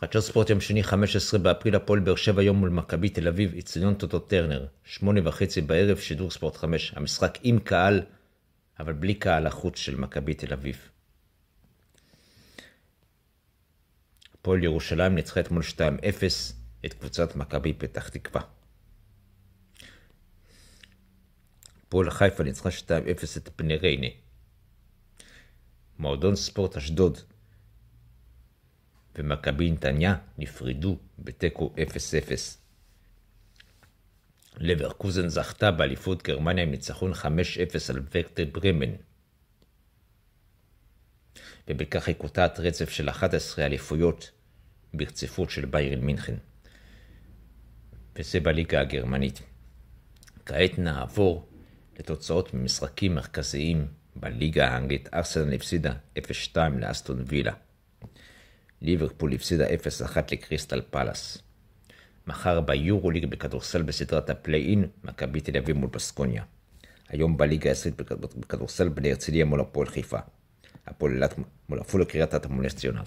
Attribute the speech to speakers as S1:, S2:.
S1: חדשות ספורט יום שני 15 באפריל הפועל באר שבע יום מול מכבי תל אביב, אצטדיון טוטו טרנר, שמונה וחצי בערב, שידור ספורט 5, המשחק עם קהל, אבל בלי קהל החוץ של מכבי תל אביב. הפועל ירושלים ניצחה אתמול 2-0 את קבוצת מכבי פתח תקווה. הפועל חיפה ניצחה 2-0 את בני ריינה. מועדון ספורט אשדוד ומכבי נתניה נפרדו בתיקו 0-0. לברקוזן זכתה באליפות גרמניה עם ניצחון 5-0 על וקטר ברמן. ובכך היא קוטעת רצף של 11 אליפויות ברציפות של ביירן מינכן. וזה בליגה הגרמנית. כעת נעבור לתוצאות ממשחקים מרכזיים בליגה האנגלית. ארסנל הפסידה 0-2 לאסטון וילה. ליברפול הפסידה 0-1 לקריסטל פלאס. מחר ביורוליג בכדורסל בסדרת הפליי מכבי תל אביב מול בסקוניה. היום בליגה העשרית בכדורסל בני הרצליה מול הפועל חיפה. הפועל אילת מול עפולה קריית אתא מול נס ציונה.